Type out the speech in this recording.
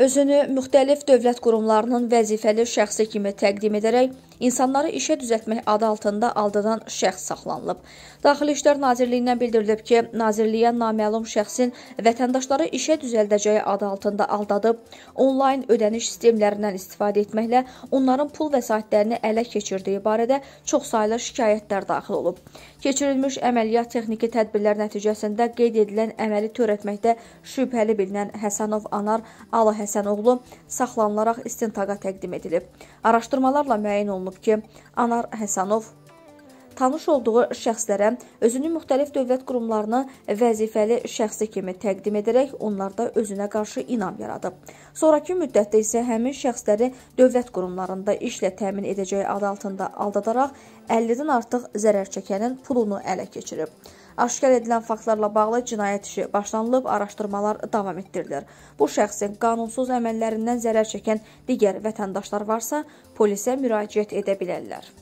özünü müxtəlif dövlət qurumlarının vəzifəli şəxsi kimi təqdim edərək insanları işə düzəltmək adı altında aldadan şəxs saxlanılıb. Daxili İşlər Nazirliyindən bildirilib ki, nazirliyə naməlum şəxsin vətəndaşları işə düzəldəcəyi adı altında aldadıb, onlayn ödəniş sistemlərindən istifadə etməklə onların pul vəsaitlərini ələ keçirdiyi barədə çoxsaylı şikayətlər daxil olub. Keçirilmiş əməliyyat texniki tədbirlər nəticəsində qeyd edilən əməli törətməkdə şübhəli bilinən Həsənov Anar Alı Həsənov Həsənoğlu saxlanılaraq istintaqa təqdim edilib. Araşdırmalarla müəyyən olunub ki, Anar Həsənov tanış olduğu şəxslərə özünü müxtəlif dövlət qurumlarına vəzifəli şəxsi kimi təqdim edərək onlarda özünə qarşı inam yaradıb. Sonrakı müddətdə isə həmin şəxsləri dövlət qurumlarında işlə təmin edəcəyi adı altında aldadaraq 50-dən artıq zərər çəkənin pulunu ələ keçirib. Aşkar edilən faktlarla bağlı cinayət işi başlanılıb, araşdırmalar davam etdirilir. Bu şəxsin qanunsuz əməllərindən zərər çəkən digər vətəndaşlar varsa, polisə müraciət edə bilərlər.